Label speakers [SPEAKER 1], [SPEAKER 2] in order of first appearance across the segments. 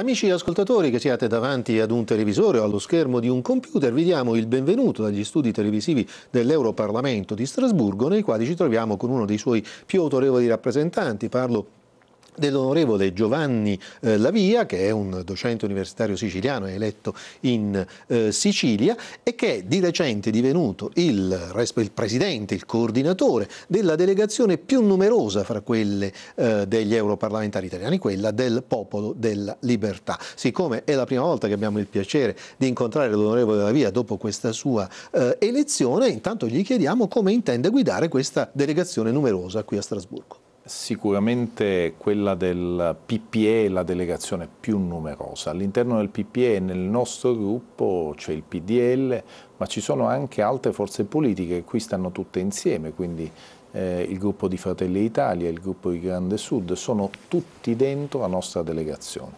[SPEAKER 1] Amici ascoltatori che siate davanti ad un televisore o allo schermo di un computer, vi diamo il benvenuto dagli studi televisivi dell'Europarlamento di Strasburgo, nei quali ci troviamo con uno dei suoi più autorevoli rappresentanti. Parlo dell'onorevole Giovanni eh, Lavia, che è un docente universitario siciliano eletto in eh, Sicilia e che è di recente divenuto il, il, presidente, il coordinatore della delegazione più numerosa fra quelle eh, degli europarlamentari italiani, quella del Popolo della Libertà. Siccome è la prima volta che abbiamo il piacere di incontrare l'onorevole Lavia dopo questa sua eh, elezione, intanto gli chiediamo come intende guidare questa delegazione
[SPEAKER 2] numerosa qui a Strasburgo sicuramente quella del PPE è la delegazione più numerosa. All'interno del PPE nel nostro gruppo c'è il PDL, ma ci sono anche altre forze politiche che qui stanno tutte insieme, quindi eh, il gruppo di Fratelli Italia, il gruppo di Grande Sud, sono tutti dentro la nostra delegazione.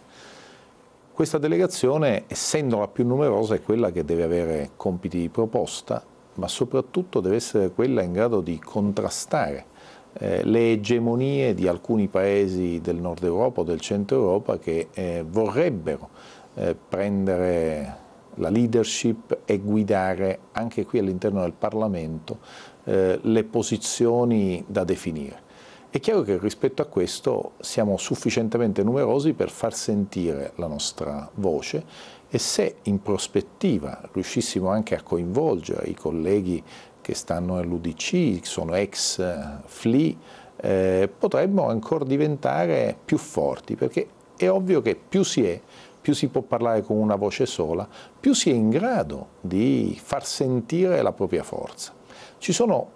[SPEAKER 2] Questa delegazione, essendo la più numerosa, è quella che deve avere compiti di proposta, ma soprattutto deve essere quella in grado di contrastare eh, le egemonie di alcuni paesi del nord Europa o del centro Europa che eh, vorrebbero eh, prendere la leadership e guidare anche qui all'interno del Parlamento eh, le posizioni da definire. È chiaro che rispetto a questo siamo sufficientemente numerosi per far sentire la nostra voce e se in prospettiva riuscissimo anche a coinvolgere i colleghi che stanno all'UDC, sono ex eh, FLI, eh, potremmo ancora diventare più forti, perché è ovvio che più si è, più si può parlare con una voce sola, più si è in grado di far sentire la propria forza. Ci sono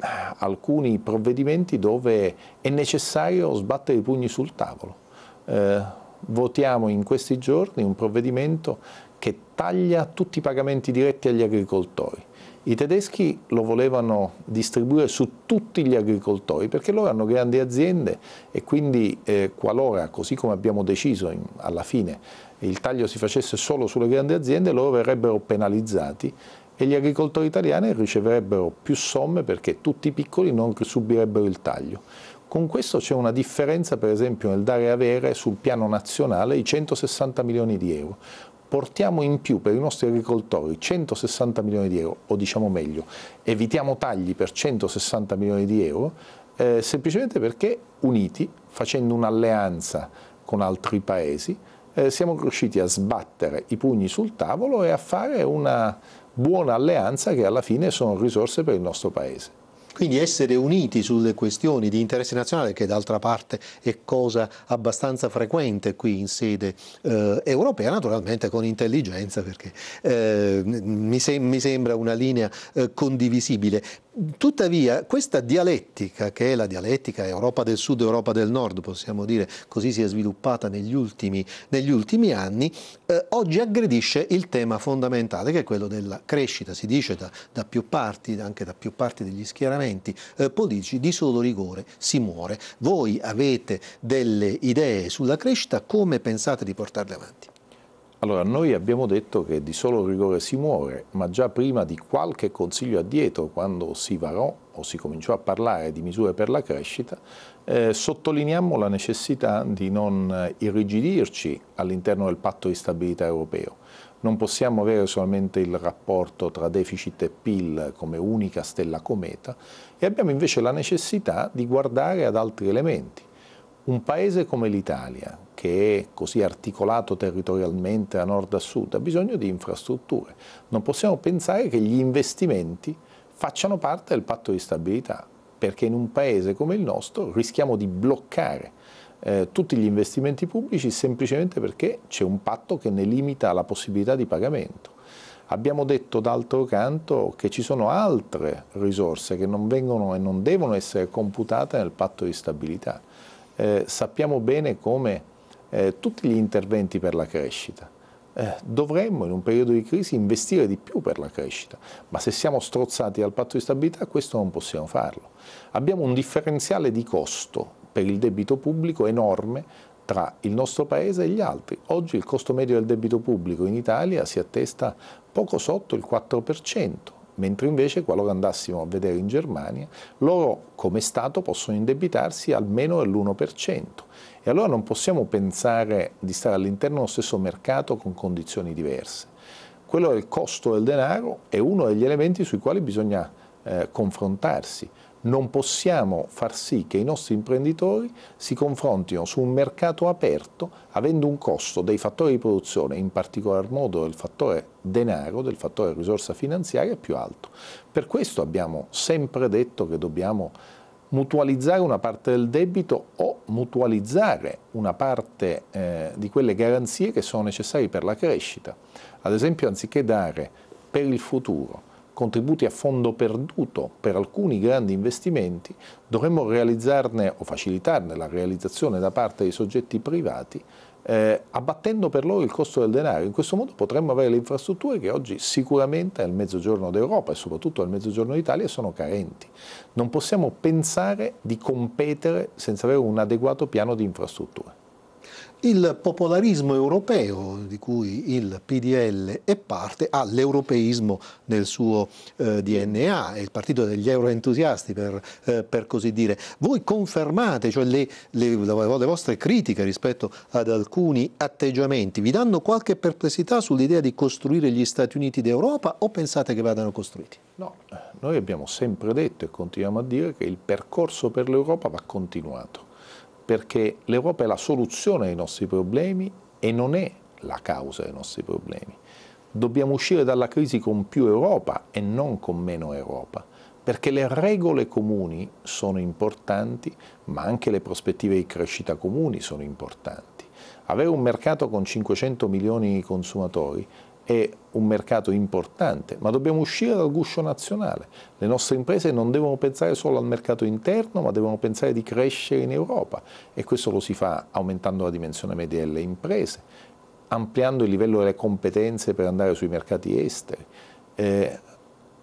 [SPEAKER 2] eh, alcuni provvedimenti dove è necessario sbattere i pugni sul tavolo. Eh, votiamo in questi giorni un provvedimento che taglia tutti i pagamenti diretti agli agricoltori. I tedeschi lo volevano distribuire su tutti gli agricoltori perché loro hanno grandi aziende e quindi eh, qualora, così come abbiamo deciso in, alla fine, il taglio si facesse solo sulle grandi aziende, loro verrebbero penalizzati e gli agricoltori italiani riceverebbero più somme perché tutti i piccoli non subirebbero il taglio. Con questo c'è una differenza per esempio nel dare e avere sul piano nazionale i 160 milioni di euro portiamo in più per i nostri agricoltori 160 milioni di euro, o diciamo meglio, evitiamo tagli per 160 milioni di euro, eh, semplicemente perché uniti, facendo un'alleanza con altri paesi, eh, siamo riusciti a sbattere i pugni sul tavolo e a fare una buona alleanza che alla fine sono risorse per il nostro Paese. Quindi essere uniti sulle
[SPEAKER 1] questioni di interesse nazionale, che d'altra parte è cosa abbastanza frequente qui in sede eh, europea, naturalmente con intelligenza, perché eh, mi, sem mi, sembra una linea eh, condivisibile. Tuttavia questa dialettica, che è la dialettica Europa del Sud, Europa del Nord, possiamo dire, così si è sviluppata negli ultimi, negli ultimi anni, eh, oggi aggredisce il tema fondamentale che è quello della crescita, si dice da, da più parti, anche da più parti degli schieramenti eh, politici, di solo rigore si muore. Voi avete delle idee sulla crescita, come
[SPEAKER 2] pensate di portarle avanti? Allora, noi abbiamo detto che di solo rigore si muore, ma già prima di qualche consiglio addietro, quando si varò o si cominciò a parlare di misure per la crescita, eh, sottolineiamo la necessità di non irrigidirci all'interno del patto di stabilità europeo. Non possiamo avere solamente il rapporto tra deficit e PIL come unica stella cometa e abbiamo invece la necessità di guardare ad altri elementi. Un paese come l'Italia, che è così articolato territorialmente da nord a sud, ha bisogno di infrastrutture. Non possiamo pensare che gli investimenti facciano parte del patto di stabilità, perché in un paese come il nostro rischiamo di bloccare eh, tutti gli investimenti pubblici semplicemente perché c'è un patto che ne limita la possibilità di pagamento. Abbiamo detto d'altro canto che ci sono altre risorse che non vengono e non devono essere computate nel patto di stabilità. Eh, sappiamo bene come eh, tutti gli interventi per la crescita, eh, dovremmo in un periodo di crisi investire di più per la crescita, ma se siamo strozzati dal patto di stabilità questo non possiamo farlo. Abbiamo un differenziale di costo per il debito pubblico enorme tra il nostro paese e gli altri. Oggi il costo medio del debito pubblico in Italia si attesta poco sotto il 4% mentre invece qualora andassimo a vedere in Germania, loro come Stato possono indebitarsi almeno dell'1%. E allora non possiamo pensare di stare all'interno dello stesso mercato con condizioni diverse. Quello del costo del denaro è uno degli elementi sui quali bisogna eh, confrontarsi non possiamo far sì che i nostri imprenditori si confrontino su un mercato aperto avendo un costo dei fattori di produzione, in particolar modo del fattore denaro, del fattore risorsa finanziaria più alto. Per questo abbiamo sempre detto che dobbiamo mutualizzare una parte del debito o mutualizzare una parte eh, di quelle garanzie che sono necessarie per la crescita. Ad esempio, anziché dare per il futuro contributi a fondo perduto per alcuni grandi investimenti, dovremmo realizzarne o facilitarne la realizzazione da parte dei soggetti privati eh, abbattendo per loro il costo del denaro. In questo modo potremmo avere le infrastrutture che oggi sicuramente nel mezzogiorno d'Europa e soprattutto nel mezzogiorno d'Italia sono carenti. Non possiamo pensare di competere senza avere un adeguato piano di infrastrutture
[SPEAKER 1] il popolarismo europeo di cui il PDL è parte ha l'europeismo nel suo eh, DNA, è il partito degli euroentusiasti per, eh, per, così dire. Voi confermate cioè le, le, le vostre critiche rispetto ad alcuni atteggiamenti, vi danno qualche perplessità sull'idea di costruire gli Stati Uniti d'Europa o
[SPEAKER 2] pensate che vadano costruiti? No, noi abbiamo sempre detto e continuiamo a dire che il percorso per l'Europa va continuato perché l'Europa è la soluzione ai nostri problemi e non è la causa dei nostri problemi. Dobbiamo uscire dalla crisi con più Europa e non con meno Europa, perché le regole comuni sono importanti, ma anche le prospettive di crescita comuni sono importanti. Avere un mercato con 500 milioni di consumatori è un mercato importante, ma dobbiamo uscire dal guscio nazionale. Le nostre imprese non devono pensare solo al mercato interno, ma devono pensare di crescere in Europa e questo lo si fa aumentando la dimensione media delle imprese, ampliando il livello delle competenze per andare sui mercati esteri, eh,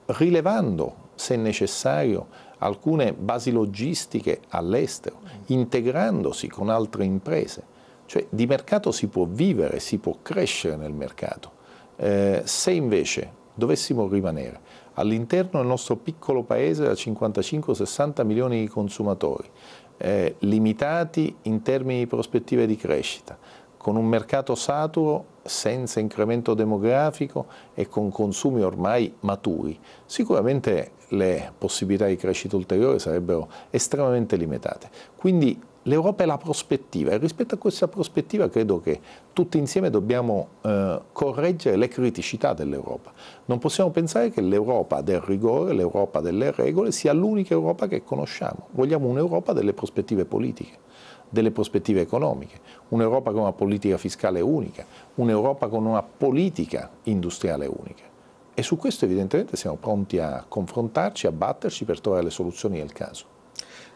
[SPEAKER 2] rilevando, se necessario, alcune basi logistiche all'estero, integrandosi con altre imprese. Cioè di mercato si può vivere, si può crescere nel mercato eh, se invece dovessimo rimanere all'interno del nostro piccolo paese da 55-60 milioni di consumatori, eh, limitati in termini di prospettive di crescita, con un mercato saturo senza incremento demografico e con consumi ormai maturi, sicuramente le possibilità di crescita ulteriore sarebbero estremamente limitate. Quindi l'Europa è la prospettiva e rispetto a questa prospettiva credo che tutti insieme dobbiamo eh, correggere le criticità dell'Europa. Non possiamo pensare che l'Europa del rigore, l'Europa delle regole sia l'unica Europa che conosciamo. Vogliamo un'Europa delle prospettive politiche, delle prospettive economiche, un'Europa con una politica fiscale unica, un'Europa con una politica industriale unica. E su questo evidentemente siamo pronti a confrontarci, a batterci per trovare le soluzioni del caso.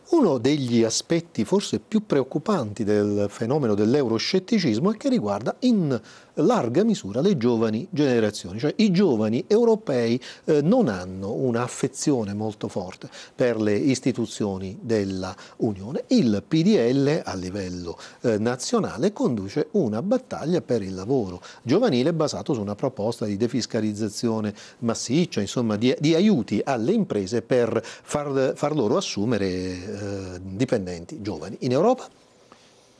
[SPEAKER 1] Uno degli aspetti forse più preoccupanti del fenomeno dell'euroscetticismo è che riguarda in larga misura le giovani generazioni, cioè i giovani europei eh, non hanno un'affezione molto forte per le istituzioni della Unione. Il PDL a livello eh, nazionale conduce una battaglia per il lavoro giovanile basato su una proposta di defiscalizzazione massiccia, insomma di, di aiuti alle imprese per far, far loro assumere eh, dipendenti giovani. In Europa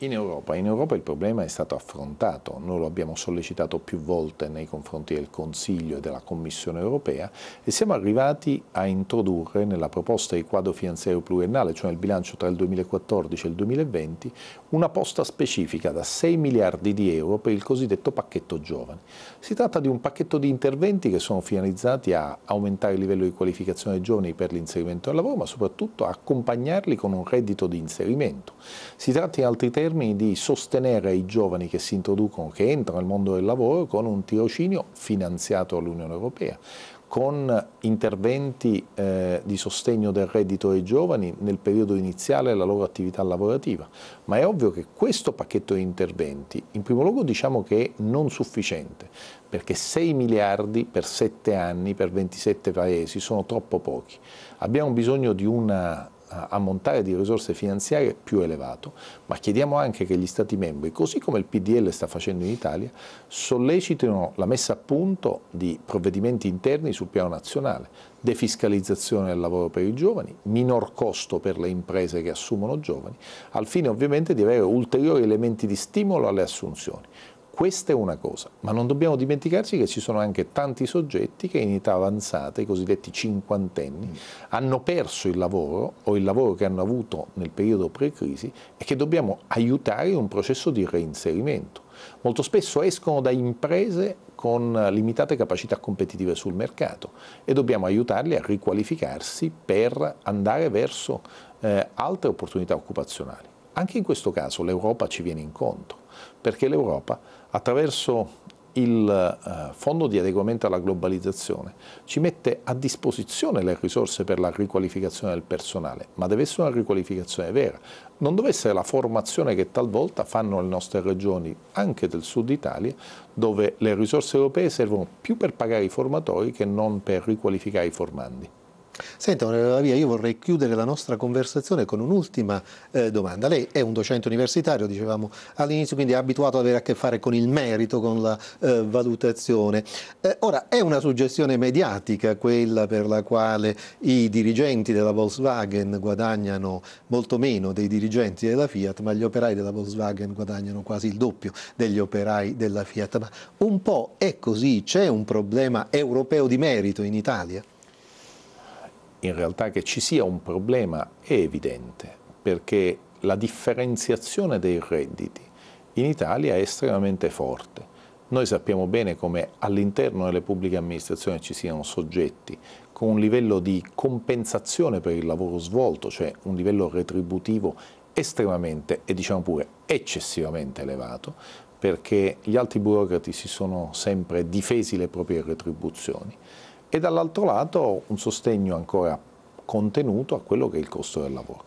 [SPEAKER 2] in Europa. in Europa, il problema è stato affrontato, noi lo abbiamo sollecitato più volte nei confronti del Consiglio e della Commissione europea e siamo arrivati a introdurre nella proposta di quadro finanziario pluriennale, cioè nel bilancio tra il 2014 e il 2020, una posta specifica da 6 miliardi di euro per il cosiddetto pacchetto giovani. Si tratta di un pacchetto di interventi che sono finalizzati a aumentare il livello di qualificazione dei giovani per l'inserimento al lavoro, ma soprattutto a accompagnarli con un reddito di inserimento. Si tratta in altri termini termini di sostenere i giovani che si introducono, che entrano nel mondo del lavoro con un tirocinio finanziato dall'Unione Europea, con interventi eh, di sostegno del reddito dei giovani nel periodo iniziale della loro attività lavorativa. Ma è ovvio che questo pacchetto di interventi, in primo luogo diciamo che è non sufficiente, perché 6 miliardi per 7 anni, per 27 paesi, sono troppo pochi. Abbiamo bisogno di una ammontare di risorse finanziarie più elevato, ma chiediamo anche che gli Stati membri, così come il PDL sta facendo in Italia, sollecitino la messa a punto di provvedimenti interni sul piano nazionale, defiscalizzazione del lavoro per i giovani, minor costo per le imprese che assumono giovani, al fine ovviamente di avere ulteriori elementi di stimolo alle assunzioni. Questa è una cosa, ma non dobbiamo dimenticarci che ci sono anche tanti soggetti che in età avanzata, i cosiddetti cinquantenni, hanno perso il lavoro o il lavoro che hanno avuto nel periodo pre-crisi e che dobbiamo aiutare in un processo di reinserimento. Molto spesso escono da imprese con limitate capacità competitive sul mercato e dobbiamo aiutarli a riqualificarsi per andare verso eh, altre opportunità occupazionali. Anche in questo caso l'Europa ci viene incontro, perché l'Europa attraverso il eh, fondo di adeguamento alla globalizzazione ci mette a disposizione le risorse per la riqualificazione del personale, ma deve essere una riqualificazione vera, non deve essere la formazione che talvolta fanno le nostre regioni, anche del sud Italia, dove le risorse europee servono più per pagare i formatori che non per riqualificare i formandi.
[SPEAKER 1] Senta, onorevole Via, io vorrei chiudere la nostra conversazione con un'ultima eh, domanda. Lei è un docente universitario, dicevamo all'inizio, quindi è abituato ad avere a che fare con il merito, con la eh, valutazione. Eh, ora, è una suggestione mediatica quella per la quale i dirigenti della Volkswagen guadagnano molto meno dei dirigenti della Fiat, ma gli operai della Volkswagen guadagnano quasi il doppio degli operai della Fiat. Ma un po' è così, c'è un problema europeo di merito in
[SPEAKER 2] Italia? in realtà che ci sia un problema è evidente, perché la differenziazione dei redditi in Italia è estremamente forte. Noi sappiamo bene come all'interno delle pubbliche amministrazioni ci siano soggetti con un livello di compensazione per il lavoro svolto, cioè un livello retributivo estremamente e diciamo pure eccessivamente elevato, perché gli alti burocrati si sono sempre difesi le proprie retribuzioni e dall'altro lato un sostegno ancora contenuto a quello che è il costo del lavoro.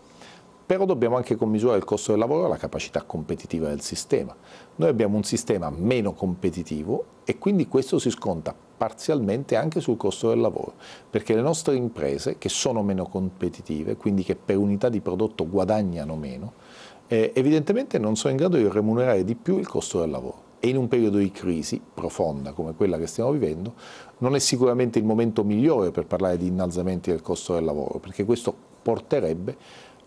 [SPEAKER 2] Però dobbiamo anche commisurare il costo del lavoro alla capacità competitiva del sistema. Noi abbiamo un sistema meno competitivo e quindi questo si sconta parzialmente anche sul costo del lavoro, perché le nostre imprese che sono meno competitive, quindi che per unità di prodotto guadagnano meno, eh, evidentemente non sono in grado di remunerare di più il costo del lavoro e in un periodo di crisi profonda come quella che stiamo vivendo, non è sicuramente il momento migliore per parlare di innalzamenti del costo del lavoro, perché questo porterebbe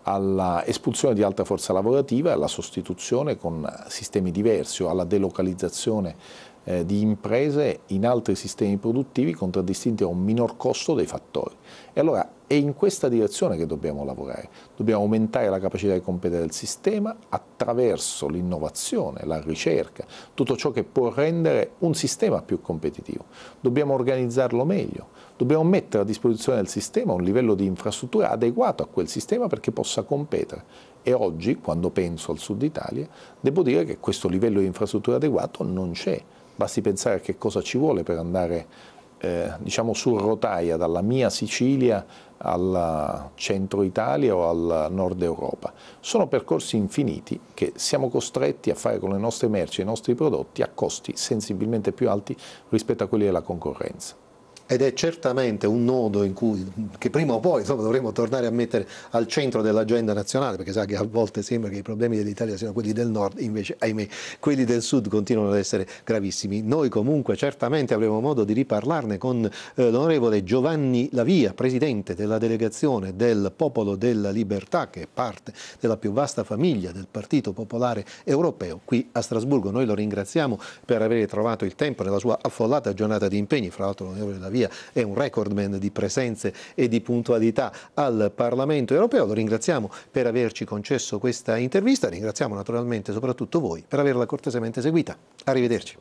[SPEAKER 2] alla espulsione di alta forza lavorativa, alla sostituzione con sistemi diversi o alla delocalizzazione eh, di imprese in altri sistemi produttivi contraddistinti da un minor costo dei fattori. E allora è in questa direzione che dobbiamo lavorare. Dobbiamo aumentare la capacità di competere del sistema attraverso l'innovazione, la ricerca, tutto ciò che può rendere un sistema più competitivo. Dobbiamo organizzarlo meglio, dobbiamo mettere a disposizione del sistema un livello di infrastruttura adeguato a quel sistema perché possa competere. E oggi, quando penso al sud Italia, devo dire che questo livello di infrastruttura adeguato non c'è. Basti pensare a che cosa ci vuole per andare eh, diciamo su rotaia dalla mia Sicilia al centro Italia o al nord Europa. Sono percorsi infiniti che siamo costretti a fare con le nostre merci e i nostri prodotti a costi sensibilmente più alti rispetto a quelli della concorrenza ed è
[SPEAKER 1] certamente un nodo cui, che prima o poi insomma, dovremo tornare a mettere al centro dell'agenda nazionale, perché sa che a volte sembra che i problemi dell'Italia siano quelli del nord, invece ahimè quelli del sud continuano ad essere gravissimi. Noi comunque certamente avremo modo di riparlarne con eh, l'onorevole Giovanni Lavia, presidente della delegazione del Popolo della Libertà, che è parte della più vasta famiglia del Partito Popolare Europeo qui a Strasburgo. Noi lo ringraziamo per aver trovato il tempo nella sua affollata giornata di impegni, fra l'altro l'onorevole Lavia Ungheria è un recordman di presenze e di puntualità al Parlamento europeo. Lo ringraziamo per averci concesso questa intervista, ringraziamo naturalmente soprattutto voi per averla cortesemente seguita. Arrivederci.